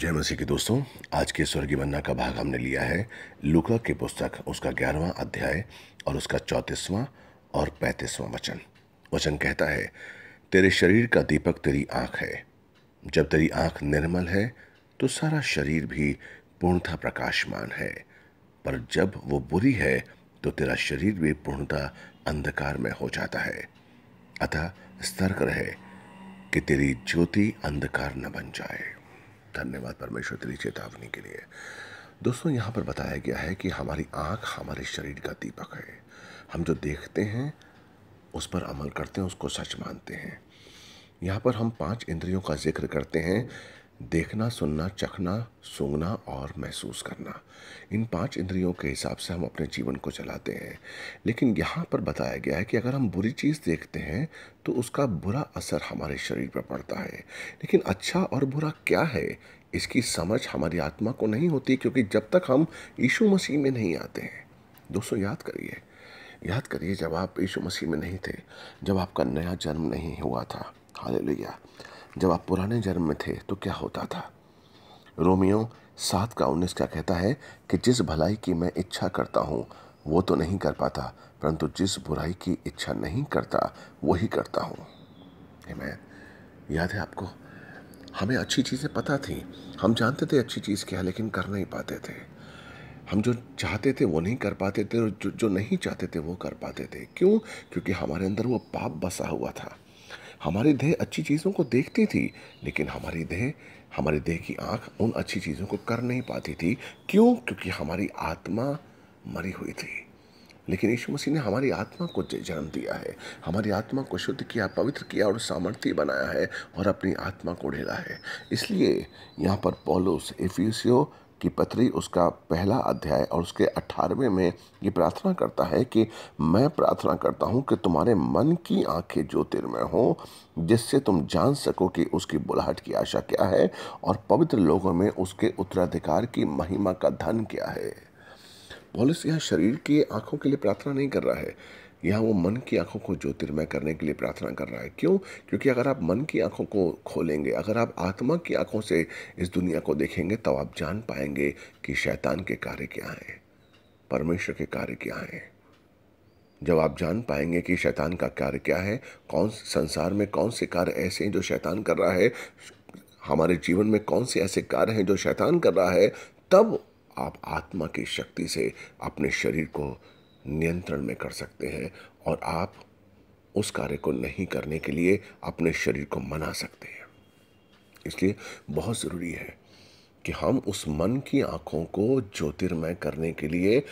जय मसीह के दोस्तों आज के स्वर्गीय वन्ना का भाग हमने लिया है लुका के पुस्तक उसका ग्यारहवां अध्याय और उसका चौंतीसवां और पैंतीसवां वचन वचन कहता है तेरे शरीर का दीपक तेरी आँख है जब तेरी आँख निर्मल है तो सारा शरीर भी पूर्णता प्रकाशमान है पर जब वो बुरी है तो तेरा शरीर भी पूर्णता अंधकार में हो जाता है अतः सतर्क रहे कि तेरी ज्योति अंधकार न बन जाए धन्यवाद परमेश्वर तेरी चेतावनी के लिए दोस्तों यहाँ पर बताया गया है कि हमारी आँख हमारे शरीर का दीपक है हम जो देखते हैं उस पर अमल करते हैं उसको सच मानते हैं यहाँ पर हम पांच इंद्रियों का जिक्र करते हैं देखना सुनना चखना सूंघना और महसूस करना इन पांच इंद्रियों के हिसाब से हम अपने जीवन को चलाते हैं लेकिन यहाँ पर बताया गया है कि अगर हम बुरी चीज़ देखते हैं तो उसका बुरा असर हमारे शरीर पर पड़ता है लेकिन अच्छा और बुरा क्या है इसकी समझ हमारी आत्मा को नहीं होती क्योंकि जब तक हम यीशु मसीह में नहीं आते हैं दोस्तों याद करिए याद करिए जब आप यीशु मसीह में नहीं थे जब आपका नया जन्म नहीं हुआ था लिया जब आप पुराने जन्म में थे तो क्या होता था रोमियो सात का उन्नीस का कहता है कि जिस भलाई की मैं इच्छा करता हूँ वो तो नहीं कर पाता परंतु जिस बुराई की इच्छा नहीं करता वही करता हूँ मैं याद है आपको हमें अच्छी चीज़ें पता थी हम जानते थे अच्छी चीज़ क्या है लेकिन कर नहीं पाते थे हम जो चाहते थे वो नहीं कर पाते थे और जो जो नहीं चाहते थे वो कर पाते थे क्यों क्योंकि हमारे अंदर वो पाप बसा हुआ था हमारी देह अच्छी चीज़ों को देखती थी लेकिन हमारी देह हमारी देह की आँख उन अच्छी चीज़ों को कर नहीं पाती थी क्यों क्योंकि हमारी आत्मा मरी हुई थी लेकिन यीशु मसीह ने हमारी आत्मा को जन्म दिया है हमारी आत्मा को शुद्ध किया पवित्र किया और सामर्थ्य बनाया है और अपनी आत्मा को ढेला है इसलिए यहाँ पर पॉलोस एफ्यूसियो कि पत्री उसका पहला अध्याय और उसके अठारहवें में ये प्रार्थना करता है कि मैं प्रार्थना करता हूँ कि तुम्हारे मन की आंखें ज्योतिर्मय हों जिससे तुम जान सको कि उसकी बुलाहट की आशा क्या है और पवित्र लोगों में उसके उत्तराधिकार की महिमा का धन क्या है पॉलिस यह शरीर की आंखों के लिए प्रार्थना नहीं कर रहा है यहाँ वो मन की आंखों को ज्योतिर्मय करने के लिए प्रार्थना कर रहा है क्यों क्योंकि अगर आप मन की आंखों को खोलेंगे अगर आप आत्मा की आंखों से इस दुनिया को देखेंगे तब तो आप जान पाएंगे कि शैतान के कार्य क्या हैं परमेश्वर के कार्य क्या हैं जब आप जान पाएंगे कि शैतान का कार्य क्या है कौन संसार में कौन से कार्य ऐसे हैं जो शैतान कर रहा है हमारे जीवन में कौन से ऐसे कार्य हैं जो शैतान कर रहा है तब आप आत्मा की शक्ति से अपने शरीर को नियंत्रण में कर सकते हैं और आप उस कार्य को नहीं करने के लिए अपने शरीर को मना सकते हैं इसलिए बहुत ज़रूरी है कि हम उस मन की आँखों को ज्योतिर्मय करने के लिए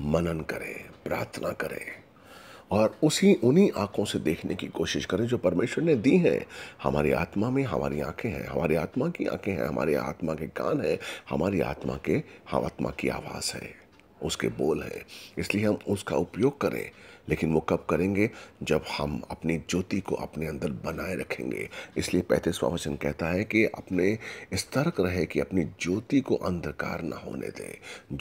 मनन करें प्रार्थना करें और उसी उन्हीं आँखों से देखने की कोशिश करें जो परमेश्वर ने दी हैं हमारी आत्मा में हमारी आँखें हैं हमारी आत्मा की आँखें हैं हमारे आत्मा के कान हैं हमारी आत्मा के आत्मा की आवाज़ है उसके बोल हैं इसलिए हम उसका उपयोग करें लेकिन वो कब करेंगे जब हम अपनी ज्योति को अपने अंदर बनाए रखेंगे इसलिए पैंतीसवा वचन कहता है कि अपने स्तर्क रहे कि अपनी ज्योति को अंधकार ना होने दे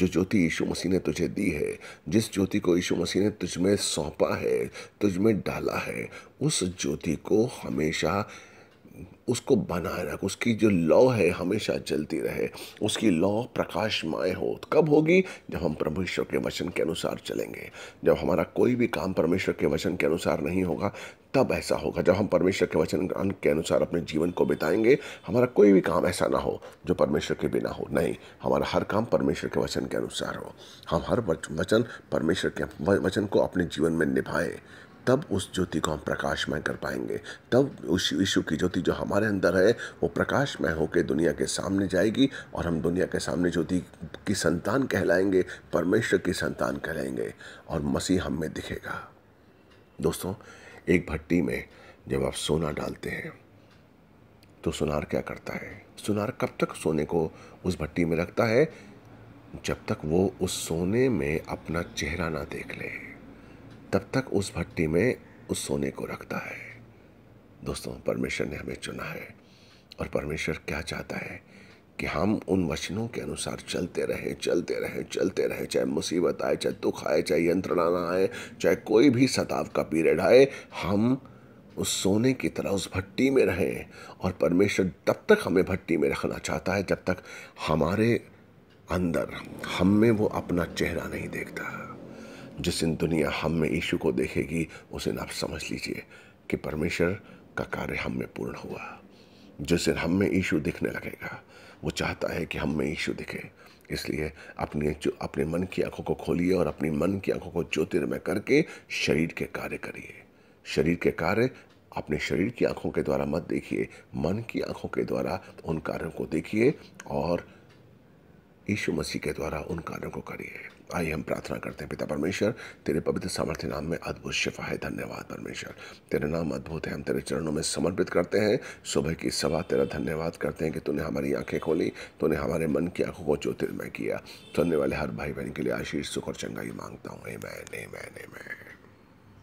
जो ज्योति यीशु मसीह ने तुझे दी है जिस ज्योति को यीशु मसीह ने तुझ में सौंपा है तुझमें डाला है उस ज्योति को हमेशा उसको बनाए रख उसकी जो लॉ है हमेशा जलती रहे उसकी लॉ प्रकाशमय हो तो कब होगी जब हम परमेश्वर के वचन के अनुसार चलेंगे जब हमारा कोई भी काम परमेश्वर के वचन के अनुसार नहीं होगा तब ऐसा होगा जब हम परमेश्वर के वचन के अनुसार अपने जीवन को बिताएंगे हमारा कोई भी काम ऐसा ना हो जो परमेश्वर के बिना हो नहीं हमारा हर काम परमेश्वर के वचन के अनुसार हो हम हर वचन परमेश्वर के वचन को अपने जीवन में निभाएं तब उस ज्योति को हम प्रकाशमय कर पाएंगे तब उस विश्व की ज्योति जो हमारे अंदर है वो प्रकाशमय होकर दुनिया के सामने जाएगी और हम दुनिया के सामने ज्योति की संतान कहलाएंगे परमेश्वर की संतान कहलाएंगे और मसीह हम में दिखेगा दोस्तों एक भट्टी में जब आप सोना डालते हैं तो सुनार क्या करता है सुनार कब तक सोने को उस भट्टी में रखता है जब तक वो उस सोने में अपना चेहरा ना देख ले तब तक उस भट्टी में उस सोने को रखता है दोस्तों परमेश्वर ने हमें चुना है और परमेश्वर क्या चाहता है कि हम उन वचनों के अनुसार चलते रहें चलते रहें चलते रहें चाहे मुसीबत आए चाहे दुख आए चाहे यंत्रणा आए चाहे कोई भी सताव का पीरियड आए हम उस सोने की तरह उस भट्टी में रहें और परमेश्वर तब तक हमें भट्टी में रखना चाहता है जब तक हमारे अंदर हम में वो अपना चेहरा नहीं देखता जिस दिन दुनिया हम में यीशु को देखेगी उस दिन आप समझ लीजिए कि परमेश्वर का कार्य हम में पूर्ण हुआ जिस दिन हम में यीशु दिखने लगेगा वो चाहता है कि हम में यीशु दिखे इसलिए अपने जो अपने मन की आंखों को खोलिए और अपनी मन की आंखों को ज्योतिर्मय करके शरीर के कार्य करिए शरीर के कार्य अपने शरीर की आंखों के द्वारा मत देखिए मन की आंखों के द्वारा उन कार्यों को देखिए और यीशु मसीह के द्वारा उन कार्यों को करिए आइए हम प्रार्थना करते हैं पिता परमेश्वर तेरे पवित्र सामर्थ्य नाम में अद्भुत शिफा है धन्यवाद परमेश्वर तेरा नाम अद्भुत है हम तेरे चरणों में समर्पित करते हैं सुबह की सभा तेरा धन्यवाद करते हैं कि तूने हमारी आंखें खोली तूने हमारे मन की आंखों को ज्योतिर्मय किया सुनने वाले हर भाई बहन के लिए आशीष सुख और चंगाई मांगता हूँ